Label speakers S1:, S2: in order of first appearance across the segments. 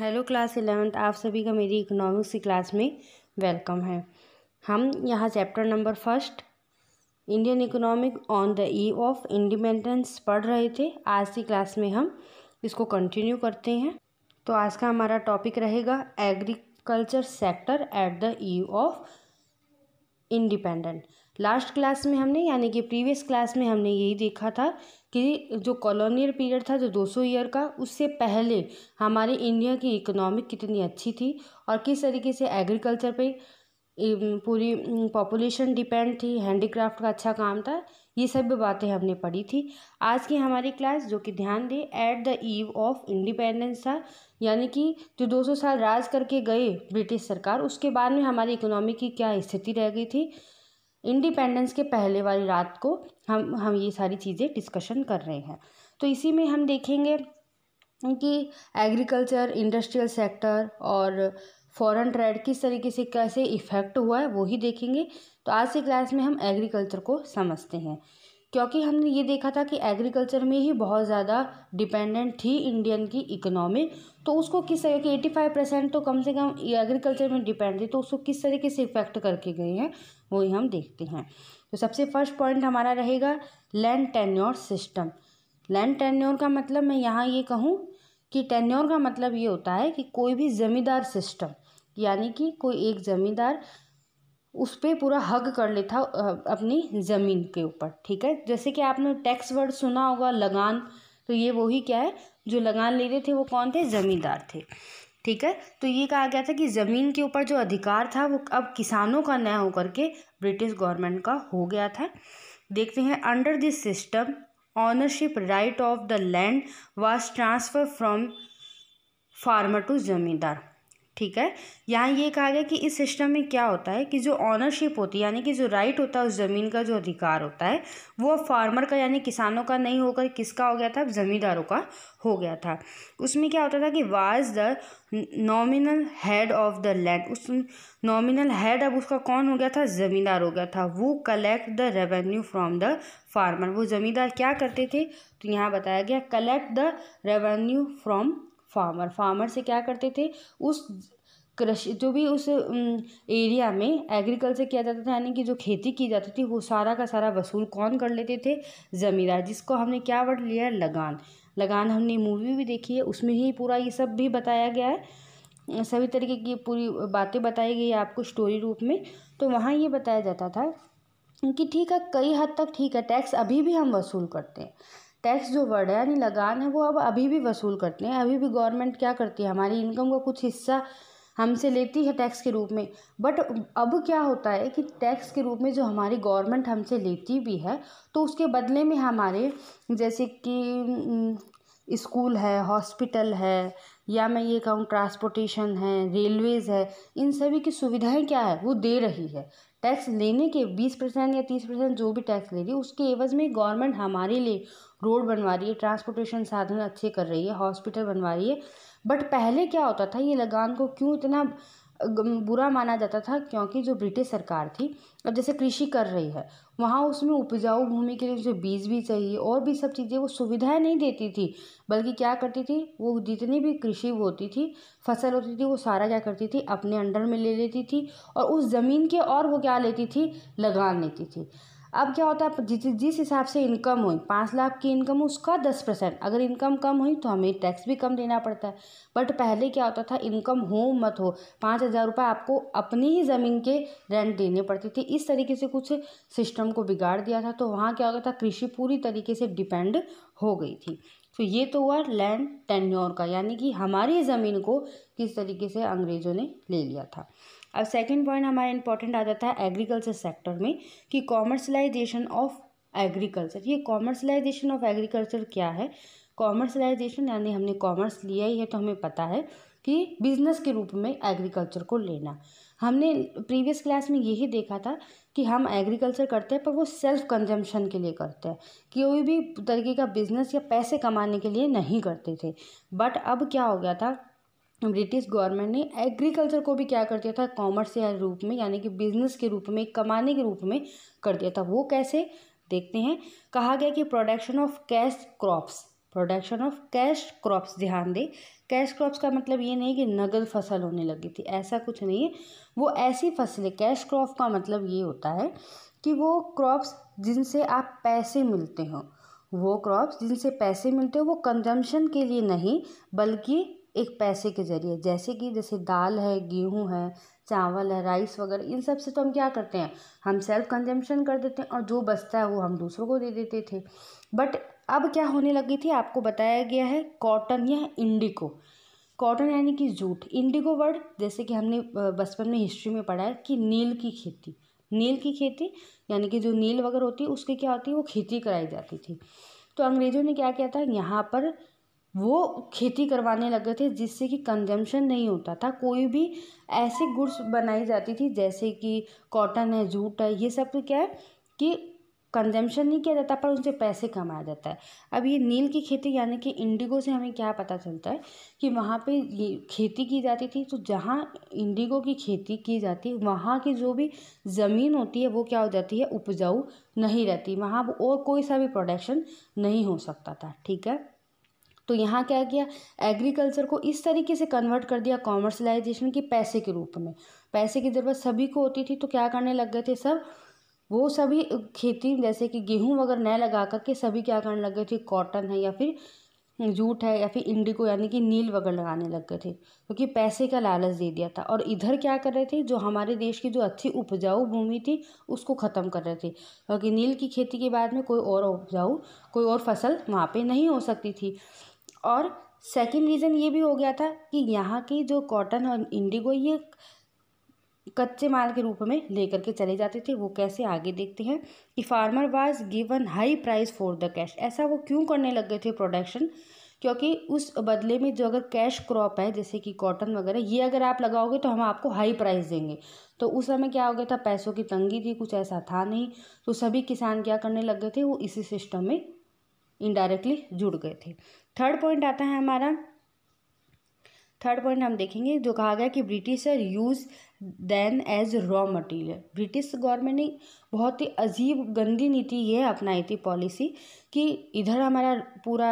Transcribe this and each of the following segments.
S1: hello class eleventh आप सभी का मेरी इकोनॉमिक्स की क्लास में वेलकम है हम यहाँ chapter number first Indian economic on the eve of independence पढ़ रहे थे आज की क्लास में हम इसको कंटिन्यू करते हैं तो आज का हमारा टॉपिक रहेगा agriculture sector at the eve of independent last class में हमने यानी कि प्रीवियस क्लास में हमने यही देखा था कि जो कॉलोनियल पीरियड था जो 200 ईयर का उससे पहले हमारे इंडिया की इकोनॉमिक कितनी अच्छी थी और किस तरीके से एग्रीकल्चर पे पूरी पॉपुलेशन डिपेंड थी हैंडीक्राफ्ट का अच्छा काम था ये सब बातें हमने पढ़ी थी आज की हमारी क्लास जो कि ध्यान दें at the eve of independence था यानी कि जो 200 साल राज करके गए ब्रिटिश सरकार उसके बाद में हमारी इकोनॉमी की क्या स्थिति रह गई थी इंडिपेंडेंस के पहले वाली रात को हम हम ये सारी चीज़ें डिस्कशन कर रहे हैं तो इसी में हम देखेंगे कि एग्रीकल्चर इंडस्ट्रियल सेक्टर और फॉरेन ट्रेड किस तरीके से कैसे इफ़ेक्ट हुआ है वो ही देखेंगे तो आज की क्लास में हम एग्रीकल्चर को समझते हैं क्योंकि हमने ये देखा था कि एग्रीकल्चर में ही बहुत ज़्यादा डिपेंडेंट थी इंडियन की इकोनॉमी तो उसको किस तरह के एटी फाइव परसेंट तो कम से कम एग्रीकल्चर में डिपेंड थी तो उसको किस तरीके से इफेक्ट करके गए हैं वही हम देखते हैं तो सबसे फर्स्ट पॉइंट हमारा रहेगा land tenure system land tenure का मतलब मैं यहाँ ये कहूँ कि टेन्योर का मतलब ये होता है कि कोई भी ज़मींदार सिस्टम यानी कि कोई एक ज़मींदार उस पर पूरा हग कर लेता अपनी ज़मीन के ऊपर ठीक है जैसे कि आपने टैक्स वर्ड सुना होगा लगान तो ये वही क्या है जो लगान ले रहे थे वो कौन थे ज़मींदार थे ठीक है तो ये कहा गया था कि ज़मीन के ऊपर जो अधिकार था वो अब किसानों का न होकर के ब्रिटिश गवर्नमेंट का हो गया था देखते हैं under this system ownership right of the land was transfer from farmer to zamindar ठीक है यहाँ ये कहा गया कि इस सिस्टम में क्या होता है कि जो ऑनरशिप होती है यानी कि जो राइट होता है उस ज़मीन का जो अधिकार होता है वो फार्मर का यानी किसानों का नहीं होकर किसका हो गया था ज़मींदारों का हो गया था उसमें क्या होता था कि was the nominal head of the land उस नॉमिनल हेड अब उसका कौन हो गया था ज़मींदार हो गया था वो collect the revenue from the farmer वो ज़मींदार क्या करते थे तो यहाँ बताया गया collect the revenue from farmer farmer से क्या करते थे उस कृषि जो भी उस एरिया में एग्रीकल्चर किया जाता था यानी कि जो खेती की जाती थी वो सारा का सारा वसूल कौन कर लेते थे ज़मींदार जिसको हमने क्या वर्ड लिया लगान लगान हमने मूवी भी देखी है उसमें ही पूरा ये सब भी बताया गया है सभी तरीके की पूरी बातें बताई गई है आपको स्टोरी रूप में तो वहाँ ये बताया जाता था कि ठीक है कई हद तक ठीक है टैक्स अभी भी हम वसूल करते हैं टैक्स जो वर्ड है यानी लगान है वो अब अभी भी वसूल करते हैं अभी भी गवर्नमेंट क्या करती है हमारी इनकम का कुछ हिस्सा हमसे लेती है टैक्स के रूप में बट अब क्या होता है कि टैक्स के रूप में जो हमारी गवर्नमेंट हमसे लेती भी है तो उसके बदले में हमारे जैसे कि स्कूल है हॉस्पिटल है या मैं ये कहूँ ट्रांसपोर्टेशन है रेलवेज़ है इन सभी की सुविधाएं क्या है वो दे रही है टैक्स लेने के बीस परसेंट या तीस परसेंट जो भी टैक्स ले रही है उसके एवज में गवर्नमेंट हमारे लिए रोड बनवा रही है ट्रांसपोर्टेशन साधन अच्छे कर रही है हॉस्पिटल बनवा रही है बट पहले क्या होता था ये लगान को क्यों इतना बुरा माना जाता था क्योंकि जो ब्रिटिश सरकार थी अब जैसे कृषि कर रही है वहाँ उसमें उपजाऊ भूमि के लिए उसे बीज भी चाहिए और भी सब चीज़ें वो सुविधाएं नहीं देती थी बल्कि क्या करती थी वो जितनी भी कृषि होती थी फसल होती थी वो सारा क्या करती थी अपने अंडर में ले लेती थी और उस ज़मीन के और वो क्या लेती थी लगान लेती थी अब क्या होता है जिस जिस हिसाब से इनकम हुई पाँच लाख की इनकम उसका दस परसेंट अगर इनकम कम हुई तो हमें टैक्स भी कम देना पड़ता है बट पहले क्या होता था इनकम हो मत हो पाँच हज़ार रुपये आपको अपनी ही ज़मीन के रेंट देने पड़ते थे इस तरीके से कुछ सिस्टम को बिगाड़ दिया था तो वहाँ क्या होता था कृषि पूरी तरीके से डिपेंड हो गई थी तो ये तो हुआ लैंड टेन्योर का यानी कि हमारी ज़मीन को किस तरीके से अंग्रेज़ों ने ले लिया था अब सेकंड पॉइंट हमारा इंपॉर्टेंट आ जाता है एग्रीकल्चर सेक्टर में कि कॉमर्शलाइजेशन ऑफ एग्रीकल्चर ये कॉमर्शलाइजेशन ऑफ एग्रीकल्चर क्या है कॉमर्शलाइजेशन यानी हमने कॉमर्स लिया ही है तो हमें पता है कि बिजनेस के रूप में एग्रीकल्चर को लेना हमने प्रीवियस क्लास में यही देखा था कि हम एग्रीकल्चर करते हैं पर वो सेल्फ कंजम्पशन के लिए करते हैं कोई भी तरीके का बिजनेस या पैसे कमाने के लिए नहीं करते थे बट अब क्या हो गया था ब्रिटिश गवर्नमेंट ने एग्रीकल्चर को भी क्या कर दिया था कॉमर्स के रूप में यानी कि बिजनेस के रूप में कमाने के रूप में कर दिया था वो कैसे देखते हैं कहा गया कि production of cash crops production of cash crops ध्यान दें कैश क्रॉप्स का मतलब ये नहीं कि नगद फसल होने लगी थी ऐसा कुछ नहीं है वो ऐसी फसलें कैश क्रॉप का मतलब ये होता है कि वो क्रॉप्स जिनसे आप पैसे मिलते हो वो क्रॉप्स जिनसे पैसे मिलते हो वो कंजम्पशन के लिए नहीं बल्कि एक पैसे के ज़रिए जैसे कि जैसे दाल है गेहूँ है चावल है राइस वगैरह इन सब से तो हम क्या करते हैं हम सेल्फ कंजम्पशन कर देते हैं और जो बचता है वो हम दूसरों को दे देते थे बट अब क्या होने लगी थी आपको बताया गया है कॉटन या इंडिको कॉटन यानी कि जूट इंडिगो वर्ड जैसे कि हमने बचपन में हिस्ट्री में पढ़ा है कि नील की खेती नील की खेती यानी कि जो नील वगैरह होती है उसकी क्या होती है वो खेती कराई जाती थी तो अंग्रेज़ों ने क्या किया था यहाँ पर वो खेती करवाने लगे थे जिससे कि कंजम्पशन नहीं होता था कोई भी ऐसे गुड्स बनाई जाती थी जैसे कि कॉटन है जूट है ये सब क्या है कि कंजम्पशन नहीं किया जाता पर उनसे पैसे कमाया जाता है अब ये नील की खेती यानी कि इंडिगो से हमें क्या पता चलता है कि वहाँ पे ये खेती की जाती थी तो जहाँ इंडिगो की खेती की जाती है वहाँ की जो भी ज़मीन होती है वो क्या हो जाती है उपजाऊ नहीं रहती वहाँ और कोई सा भी प्रोडक्शन नहीं हो सकता था ठीक है तो यहाँ क्या किया एग्रीकल्चर को इस तरीके से कन्वर्ट कर दिया कॉमर्शलाइजेशन की पैसे के रूप में पैसे की ज़रूरत सभी को होती थी तो क्या करने लग गए थे सब वो सभी खेती जैसे कि गेहूँ वगैरह न लगा कर के सभी क्या करने लग गए थे कॉटन है या फिर जूट है या फिर इंडिको यानी कि नील वगैरह लगाने लग गए थे क्योंकि तो पैसे का लालच दे दिया था और इधर क्या कर रहे थे जो हमारे देश की जो अच्छी उपजाऊ भूमि थी उसको ख़त्म कर रहे थे क्योंकि नील की खेती के बाद में कोई और उपजाऊ कोई और फसल वहाँ पे नहीं हो सकती थी और सेकंड रीज़न ये भी हो गया था कि यहाँ की जो कॉटन और इंडिगो ये कच्चे माल के रूप में लेकर के चले जाते थे वो कैसे आगे देखते हैं कि farmer was given high price for the cash ऐसा वो क्यों करने लग गए थे प्रोडक्शन क्योंकि उस बदले में जो अगर कैश क्रॉप है जैसे कि कॉटन वगैरह ये अगर आप लगाओगे तो हम आपको हाई प्राइस देंगे तो उस समय क्या हो गया था पैसों की तंगी थी कुछ ऐसा था नहीं तो सभी किसान क्या करने लग गए थे वो इसी सिस्टम में इनडायरेक्टली जुड़ गए थे थर्ड पॉइंट आता है हमारा थर्ड पॉइंट हम देखेंगे जो कहा गया कि Britisher use them as raw material British government ने बहुत ही अजीब गंदी नीति ये अपनाई थी पॉलिसी कि इधर हमारा पूरा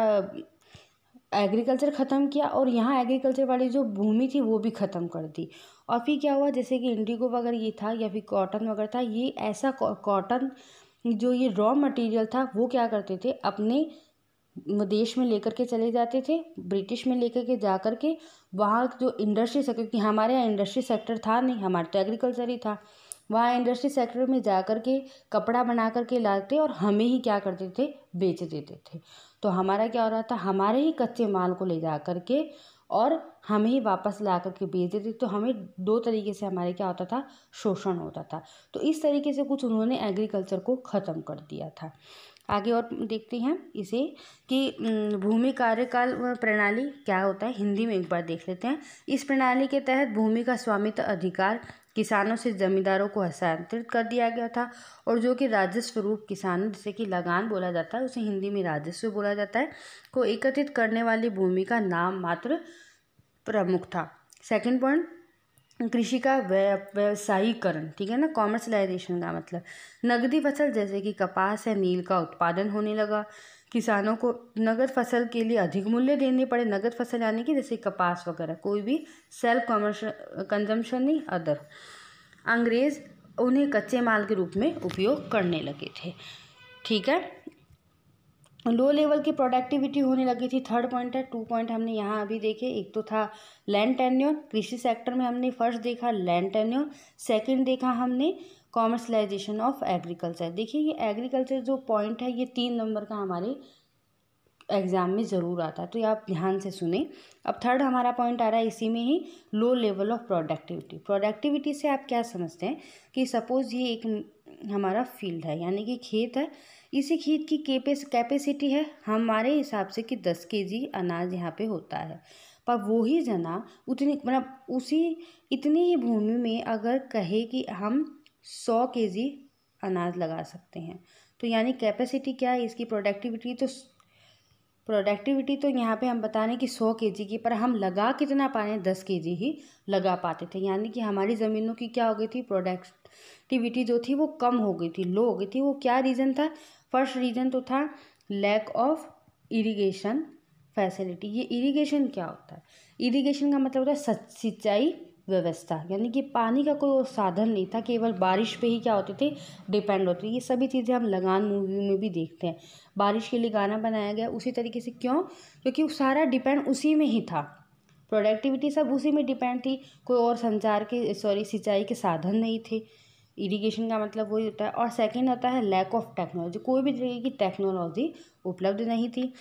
S1: एग्रीकल्चर ख़त्म किया और यहाँ एग्रीकल्चर वाली जो भूमि थी वो भी ख़त्म कर दी और फिर क्या हुआ जैसे कि इंडिगो वगैरह ये था या फिर कॉटन वगैरह था ये ऐसा कॉटन जो ये रॉ मटेरियल था वो क्या करते थे अपने देश में लेकर के चले जाते थे ब्रिटिश में लेकर के जा कर के वहाँ जो इंडस्ट्री सेक्टर क्योंकि हमारे यहाँ इंडस्ट्री सेक्टर था नहीं हमारा तो एग्रीकल्चर ही था वहाँ इंडस्ट्री सेक्टर में जा कर के कपड़ा बना कर के लाते और हमें ही क्या करते थे बेच देते थे तो हमारा क्या हो रहा था हमारे ही कच्चे माल को ले जा कर के और हमें ही वापस ला करके बेच देते तो हमें दो तरीके से हमारे क्या होता था शोषण होता था तो इस तरीके से कुछ उन्होंने एग्रीकल्चर को ख़त्म कर दिया था आगे और देखते हैं इसे कि भूमि कार्यकाल प्रणाली क्या होता है हिंदी में एक बार देख लेते हैं इस प्रणाली के तहत भूमि का स्वामित्व अधिकार किसानों से जमींदारों को हस्तांतरित कर दिया गया था और जो कि राजस्व रूप किसान जिसे कि लगान बोला जाता है उसे हिंदी में राजस्व बोला जाता है को एकत्रित करने वाली भूमि का नाम मात्र प्रमुख था सेकंड पॉइंट कृषि का व्यवसायीकरण ठीक है ना कॉमर्शलाइजेशन का मतलब नगदी फसल जैसे कि कपास या नील का उत्पादन होने लगा किसानों को नगद फसल के लिए अधिक मूल्य देने पड़े नगद फसल यानी कि जैसे कपास वगैरह कोई भी सेल्फ कॉमर्श कंजम्पशन नहीं अदर अंग्रेज़ उन्हें कच्चे माल के रूप में उपयोग करने लगे थे ठीक है लो लेवल की प्रोडक्टिविटी होने लगी थी थर्ड पॉइंट है टू पॉइंट हमने यहाँ अभी देखे एक तो था लैंड टेन्योर कृषि सेक्टर में हमने फर्स्ट देखा लैंड टेन्योर सेकंड देखा हमने कॉमर्शलाइजेशन ऑफ एग्रीकल्चर देखिए ये एग्रीकल्चर जो पॉइंट है ये तीन नंबर का हमारे एग्ज़ाम में ज़रूर आता है तो ये आप ध्यान से सुने अब थर्ड हमारा पॉइंट आ रहा है इसी में ही low level of productivity productivity से आप क्या समझते हैं कि सपोज़ ये एक हमारा फील्ड है यानी कि खेत है इसी खेत की केपेस कैपेसिटी है हमारे हिसाब से कि दस के जी अनाज यहाँ पे होता है पर वो ही जना उतनी मतलब उसी इतनी ही भूमि में अगर कहे कि हम सौ के जी अनाज लगा सकते हैं तो यानी कैपेसिटी क्या है इसकी प्रोडक्टिविटी तो प्रोडक्टिविटी तो यहाँ पे हम बता रहे हैं कि सौ के जी की पर हम लगा कितना पा रहे हैं दस के जी ही लगा पाते थे यानी कि हमारी ज़मीनों की क्या हो गई थी प्रोडक्टिविटी जो थी वो कम हो गई थी लो हो गई थी वो क्या रीज़न था फर्स्ट रीज़न तो था लैक ऑफ इरीगेशन फैसिलिटी ये इरीगेशन क्या होता है इरीगेशन का मतलब होता है सिंचाई व्यवस्था यानी कि पानी का कोई साधन नहीं था केवल बारिश पे ही क्या होते थे डिपेंड होते थे ये सभी चीज़ें हम लगान मूवी में भी देखते हैं बारिश के लिए गाना बनाया गया उसी तरीके से क्यों क्योंकि सारा डिपेंड उसी में ही था प्रोडक्टिविटी सब उसी में डिपेंड थी कोई और संचार के सॉरी सिंचाई के साधन नहीं थे इरीगेशन का मतलब वही होता है और सेकेंड होता है लैक ऑफ टेक्नोलॉजी कोई भी तरीके की टेक्नोलॉजी उपलब्ध नहीं थी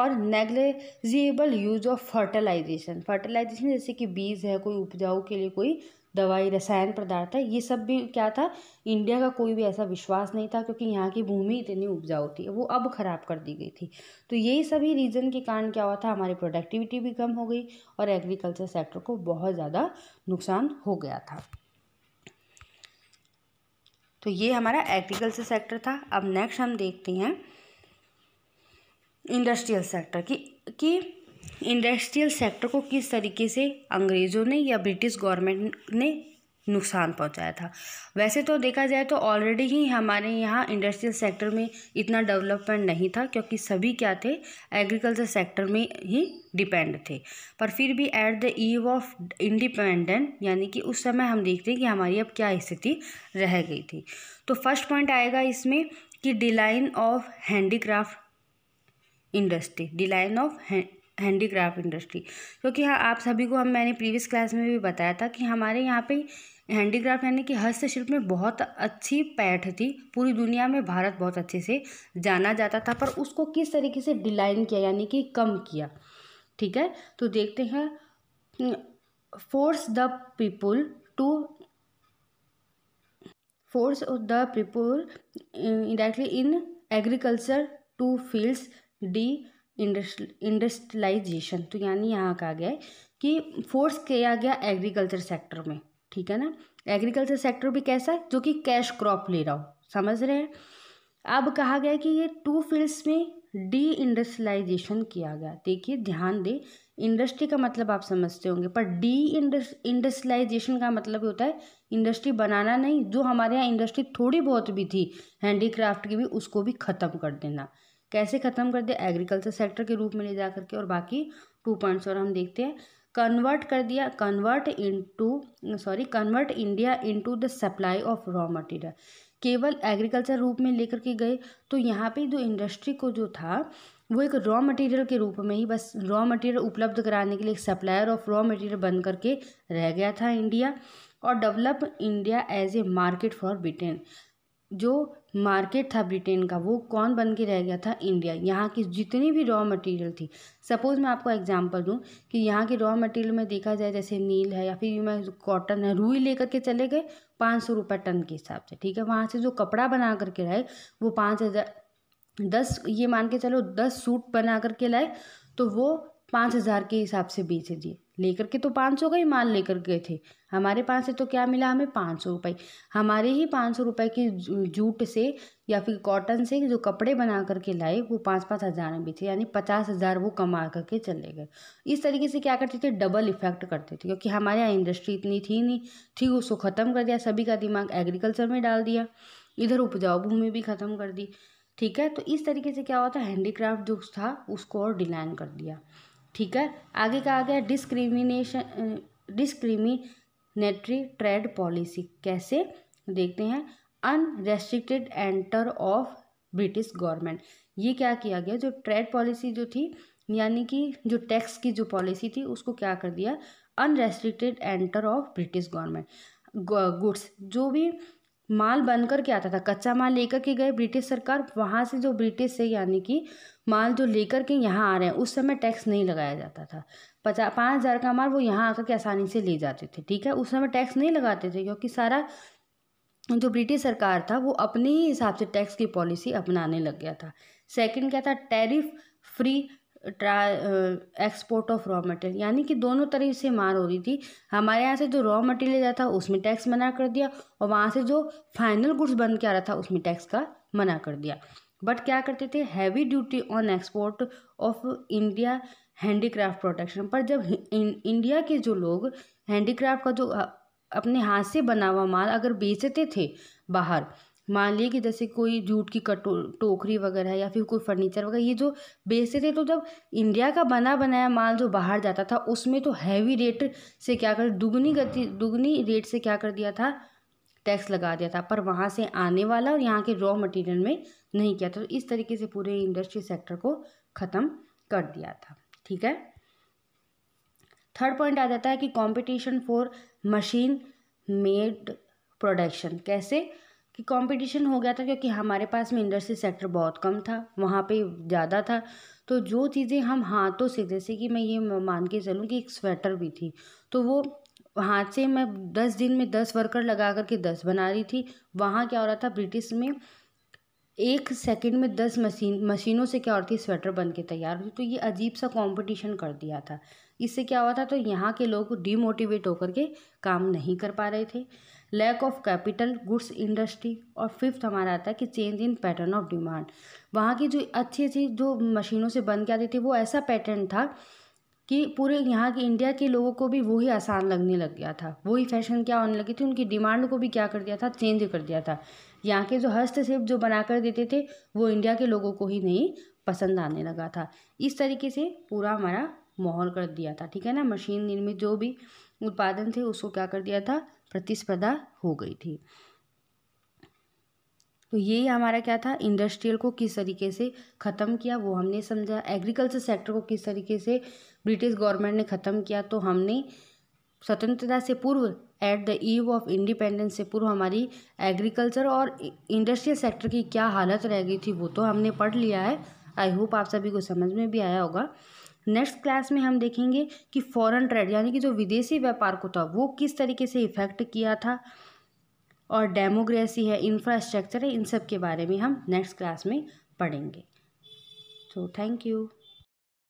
S1: और negligible use of fertilization fertilization जैसे कि बीज है कोई उपजाऊ के लिए कोई दवाई रसायन पदार्थ है ये सब भी क्या था इंडिया का कोई भी ऐसा विश्वास नहीं था क्योंकि यहाँ की भूमि इतनी उपजाऊ थी वो अब ख़राब कर दी गई थी तो यही सभी रीज़न के कारण क्या हुआ था हमारी प्रोडक्टिविटी भी कम हो गई और एग्रीकल्चर सेक्टर को बहुत ज़्यादा नुकसान हो गया था तो ये हमारा एग्रीकल्चर सेक्टर था अब नेक्स्ट हम देखते हैं इंडस्ट्रियल सेक्टर की कि इंडस्ट्रियल सेक्टर को किस तरीके से अंग्रेज़ों ने या ब्रिटिश गवर्नमेंट ने नुकसान पहुंचाया था वैसे तो देखा जाए तो ऑलरेडी ही हमारे यहाँ इंडस्ट्रियल सेक्टर में इतना डेवलपमेंट नहीं था क्योंकि सभी क्या थे एग्रीकल्चर सेक्टर में ही डिपेंड थे पर फिर भी at the eve of independent यानी कि उस समय हम देखते हैं कि हमारी अब क्या स्थिति रह गई थी तो फर्स्ट पॉइंट आएगा इसमें कि decline of handicraft industry decline of handicraft industry क्योंकि हाँ आप सभी को हम मैंने प्रीवियस क्लास में भी बताया था कि हमारे यहाँ पे हैंडीक्राफ्ट यानी कि हस्तशिल्प में बहुत अच्छी पैठ थी पूरी दुनिया में भारत बहुत अच्छे से जाना जाता था पर उसको किस तरीके से डिलाइन किया यानी कि कम किया ठीक है तो देखते हैं force the people to force the people directly in agriculture to fields deindustrialization तो यानी यहाँ कहा गया है कि फोर्स किया गया एग्रीकल्चर सेक्टर में ठीक है ना एग्रीकल्चर सेक्टर भी कैसा है जो कि कैश क्रॉप ले रहा हो समझ रहे हैं अब कहा गया कि ये टू फील्ड्स में डी इंडस्ट्रियलाइजेशन किया गया देखिए ध्यान दें इंडस्ट्री का मतलब आप समझते होंगे पर डी इंडस्ट्रियलाइजेशन का मतलब होता है इंडस्ट्री बनाना नहीं जो हमारे यहाँ इंडस्ट्री थोड़ी बहुत भी थी हैंडीक्राफ्ट की भी उसको भी ख़त्म कर देना कैसे ख़त्म कर दिया एग्रीकल्चर सेक्टर के रूप में ले जा करके और बाकी टू पॉइंट्स और हम देखते हैं कन्वर्ट कर दिया convert into sorry convert India into the supply of raw material केवल एग्रीकल्चर रूप में लेकर के गए तो यहाँ पे जो इंडस्ट्री को जो था वो एक रॉ मटेरियल के रूप में ही बस रॉ मटेरियल उपलब्ध कराने के लिए एक सप्लायर ऑफ रॉ मटेरियल बन करके रह गया था इंडिया और develop India as a market for Britain जो मार्केट था ब्रिटेन का वो कौन बन के रह गया था इंडिया यहाँ की जितनी भी रॉ मटेरियल थी सपोज़ मैं आपको एग्जांपल दूँ कि यहाँ के रॉ मटेरियल में देखा जाए जैसे नील है या फिर मैं कॉटन है रुई लेकर के चले गए पाँच सौ रुपये टन के हिसाब से ठीक है वहाँ से जो कपड़ा बना करके लाए वो पाँच हज़ार दस ये मान के चलो दस सूट बना करके लाए तो वो पाँच हज़ार के हिसाब से बेच दिए लेकर के तो पाँच सौ का ही माल लेकर गए थे हमारे पास से तो क्या मिला हमें पाँच सौ रुपये हमारे ही पाँच सौ रुपये की जूट से या फिर कॉटन से जो कपड़े बना करके लाए वो पाँच पाँच हज़ार में भी थे यानी पचास हज़ार वो कमा करके चले गए इस तरीके से क्या करते थे डबल इफेक्ट करते थे क्योंकि हमारे यहाँ इंडस्ट्री इतनी थी नहीं थी उसको ख़त्म कर दिया सभी का दिमाग एग्रीकल्चर में डाल दिया इधर उपजाऊ भूमि भी ख़त्म कर दी ठीक है तो इस तरीके से क्या हुआ था हैंडीक्राफ्ट जो था उसको और डिलाइन कर दिया ठीक है आगे कहा गया डिस्क्रिमिनेशन डिस्क्रिमिनेटरी ट्रेड पॉलिसी कैसे देखते हैं unrestricted enter of British government ये क्या किया गया जो ट्रेड पॉलिसी जो थी यानी कि जो टैक्स की जो पॉलिसी थी उसको क्या कर दिया unrestricted enter of British government goods जो भी माल बनकर के आता था कच्चा माल लेकर के गए ब्रिटिश सरकार वहाँ से जो ब्रिटिश से यानी कि माल जो लेकर के यहाँ आ रहे हैं उस समय टैक्स नहीं लगाया जाता था पचास पाँच हज़ार का माल वो यहाँ आकर के आसानी से ले जाते थे ठीक है उस समय टैक्स नहीं लगाते थे क्योंकि सारा जो ब्रिटिश सरकार था वो अपने ही हिसाब से टैक्स की पॉलिसी अपनाने लग गया था सेकंड क्या था टैरिफ फ्री ट्रा एक्सपोर्ट ऑफ रॉ मटेरियल यानी कि दोनों तरह से मार हो रही थी हमारे यहाँ से जो रॉ मटेरियल जाता था उसमें टैक्स मना कर दिया और वहाँ से जो फाइनल गुड्स बन के आ रहा था उसमें टैक्स का मना कर दिया बट क्या करते थे heavy duty on export of India handicraft protection पर जब इन, इंडिया के जो लोग हैंडीक्राफ्ट का जो अपने हाथ से बना हुआ माल अगर बेचते थे बाहर मान लिए कि जैसे कोई जूट की कटो टोकरी वगैरह या फिर कोई फर्नीचर वगैरह ये जो बेचते थे तो जब इंडिया का बना बनाया माल जो बाहर जाता था उसमें तो हैवी रेट से क्या कर दुगनी गति दुगनी रेट से क्या कर दिया था टैक्स लगा दिया था पर वहाँ से आने वाला और यहाँ के रॉ मटेरियल में नहीं किया था तो इस तरीके से पूरे इंडस्ट्री सेक्टर को ख़त्म कर दिया था ठीक है थर्ड पॉइंट आ जाता है कि competition for machine made production कैसे कि कंपटीशन हो गया था क्योंकि हमारे पास में इंडस्ट्री सेक्टर बहुत कम था वहाँ पे ज़्यादा था तो जो चीज़ें हम हाथों से जैसे कि मैं ये मान के चलूँ कि एक स्वेटर भी थी तो वो हाथ से मैं दस दिन में दस वर्कर लगा करके दस बना रही थी वहाँ क्या हो रहा था ब्रिटिश में एक सेकंड में दस मशीन मशीनों से क्या होती है स्वेटर बन के तैयार होती तो ये अजीब सा कंपटीशन कर दिया था इससे क्या हुआ था तो यहाँ के लोग डीमोटिवेट होकर के काम नहीं कर पा रहे थे lack of capital goods industry और फिफ्थ हमारा आता है कि change in pattern of demand वहाँ की जो अच्छी अच्छी जो मशीनों से बन के आती थी वो ऐसा पैटर्न था कि पूरे यहाँ के इंडिया के लोगों को भी वही आसान लगने लग गया था वही फैशन क्या होने लगी थी उनकी डिमांड को भी क्या कर दिया था चेंज कर दिया था यहाँ के जो हस्तशिल्प जो बना कर देते थे वो इंडिया के लोगों को ही नहीं पसंद आने लगा था इस तरीके से पूरा हमारा माहौल कर दिया था ठीक है ना मशीन निर्मित जो भी उत्पादन थे उसको क्या कर दिया था प्रतिस्पर्धा हो गई थी तो ये हमारा क्या था इंडस्ट्रियल को किस तरीके से ख़त्म किया वो हमने समझा एग्रीकल्चर सेक्टर को किस तरीके से ब्रिटिश गवर्नमेंट ने ख़त्म किया तो हमने स्वतंत्रता से पूर्व at the eve of independence से पूर्व हमारी एग्रीकल्चर और इंडस्ट्रियल सेक्टर की क्या हालत रह गई थी वो तो हमने पढ़ लिया है आई होप आप सभी को समझ में भी आया होगा नेक्स्ट क्लास में हम देखेंगे कि फॉरेन ट्रेड यानी कि जो विदेशी व्यापार को था वो किस तरीके से इफेक्ट किया था और डेमोग्रेसी है इंफ्रास्ट्रक्चर है इन सब के बारे में हम नेक्स्ट क्लास में पढ़ेंगे तो थैंक यू